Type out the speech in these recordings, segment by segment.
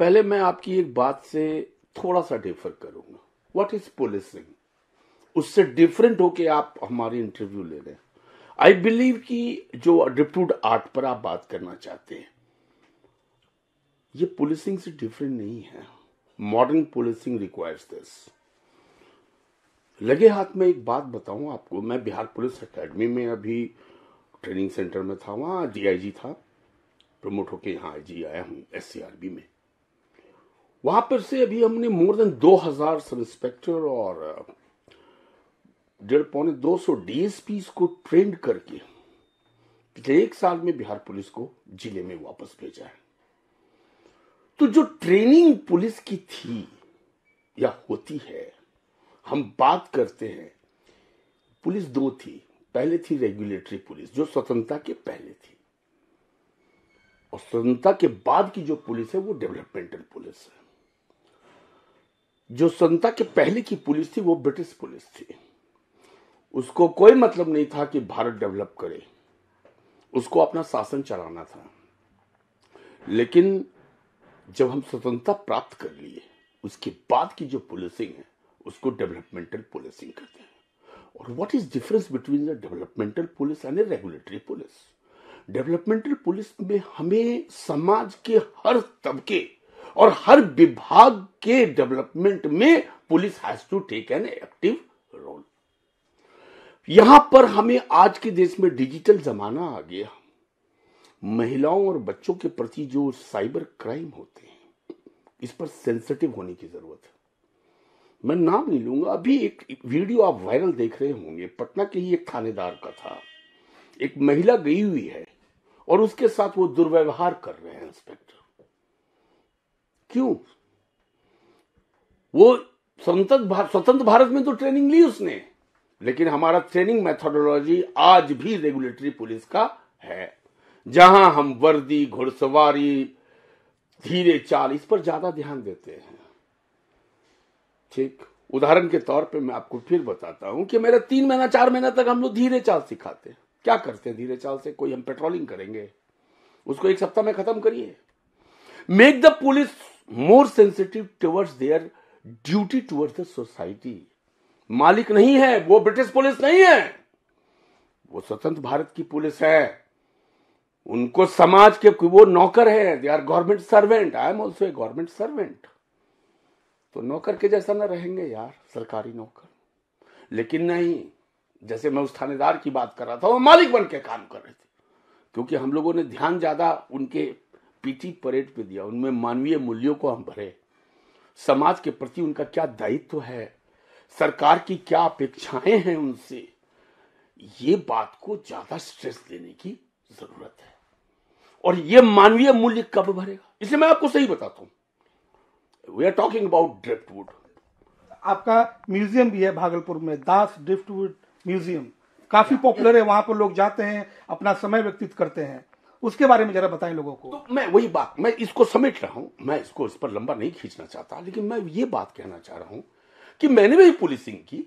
पहले मैं आपकी एक बात से थोड़ा सा डिफर करूंगा वट इज पुलिसिंग उससे डिफरेंट होके आप हमारी इंटरव्यू ले रहे हैं आई बिलीव कि जो डिप्यूट आर्ट पर आप बात करना चाहते हैं ये पुलिसिंग से डिफरेंट नहीं है मॉडर्न पुलिसिंग रिक्वायर्स दिस लगे हाथ में एक बात बताऊं आपको मैं बिहार पुलिस एकेडमी में अभी ट्रेनिंग सेंटर में था वहां डीआईजी था प्रमोट होके यहाँ आई जी आया हूँ एस में वहां पर से अभी हमने मोर देन 2000 सब इंस्पेक्टर और डेढ़ पौने दो सौ डीएसपी को ट्रेंड करके पिछले एक साल में बिहार पुलिस को जिले में वापस भेजा है तो जो ट्रेनिंग पुलिस की थी या होती है हम बात करते हैं पुलिस दो थी पहले थी रेगुलेटरी पुलिस जो स्वतंत्रता के पहले थी और स्वतंत्रता के बाद की जो पुलिस है वो डेवलपमेंटल पुलिस है जो संता के पहले की पुलिस थी वो ब्रिटिश पुलिस थी उसको कोई मतलब नहीं था कि भारत डेवलप करे उसको अपना शासन चलाना था लेकिन जब हम स्वतंत्रता प्राप्त कर लिए उसके बाद की जो पुलिसिंग है उसको डेवलपमेंटल पुलिसिंग कहते हैं और what is difference between the developmental police and a regulatory police developmental police में हमें समाज के हर तबके और हर विभाग के डेवलपमेंट में police has to take an active role यहां पर हमें आज के देश में डिजिटल जमाना आ गया महिलाओं और बच्चों के प्रति जो साइबर क्राइम होते हैं इस पर सेंसिटिव होने की जरूरत है मैं नाम नहीं लूंगा अभी एक वीडियो आप वायरल देख रहे होंगे पटना के ही एक थानेदार का था एक महिला गई हुई है और उसके साथ वो दुर्व्यवहार कर रहे हैं इंस्पेक्टर क्यों वो स्वतंत्र भारत स्वतंत्र भारत में तो ट्रेनिंग ली उसने लेकिन हमारा ट्रेनिंग मेथोडोलॉजी आज भी रेगुलेटरी पुलिस का है जहां हम वर्दी घुड़सवारी धीरे चाल इस पर ज्यादा ध्यान देते हैं ठीक उदाहरण के तौर पे मैं आपको फिर बताता हूं कि मेरा तीन महीना चार महीना तक हम लोग धीरे चाल सिखाते हैं क्या करते हैं धीरे चाल से कोई हम पेट्रोलिंग करेंगे उसको एक सप्ताह में खत्म करिए make the police more sensitive towards their duty towards the society मालिक नहीं है वो ब्रिटिश पुलिस नहीं है वो स्वतंत्र भारत की पुलिस है उनको समाज के वो नौकर है they are government servant I am also a government servant तो नौकर के जैसा ना रहेंगे यार सरकारी नौकर लेकिन नहीं जैसे मैं उस थानेदार की बात कर रहा था वो मालिक बन के काम कर रहे थे क्योंकि हम लोगों ने ध्यान ज्यादा उनके पीटी परेड पे दिया उनमें मानवीय मूल्यों को हम भरे समाज के प्रति उनका क्या दायित्व है सरकार की क्या अपेक्षाएं हैं उनसे ये बात को ज्यादा स्ट्रेस देने की जरूरत है और ये मानवीय मूल्य कब भरेगा इसे मैं आपको सही बताता हूं we are talking about driftwood आपका म्यूजियम भी है भागलपुर में दास ड्रिफ्टवुड म्यूजियम काफी पॉपुलर है वहां पर लोग जाते हैं अपना समय व्यतीत करते हैं उसके बारे में जरा बताएं लोगों को तो मैं वही बात मैं इसको समेट रहा हूँ मैं इसको इस पर लंबा नहीं खींचना चाहता लेकिन मैं ये बात कहना चाह रहा हूँ कि मैंने भी पुलिसिंग की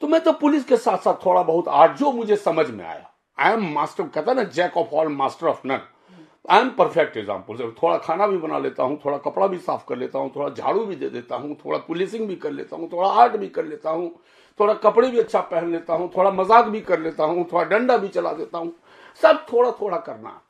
तो मैं तो पुलिस के साथ साथ थोड़ा बहुत आर्ट जो मुझे समझ में आया आई एम मास्टर कहता ना jack of all master of none I am perfect example थोड़ा खाना भी बना लेता हूँ थोड़ा कपड़ा भी साफ कर लेता हूँ थोड़ा झाड़ू भी दे देता हूँ थोड़ा पुलिसिंग भी कर लेता हूँ थोड़ा आर्ट भी कर लेता हूँ थोड़ा कपड़े भी अच्छा पहन लेता हूँ थोड़ा मजाक भी कर लेता हूँ थोड़ा डंडा भी चला देता हूँ सब थोड़ा थोड़ा करना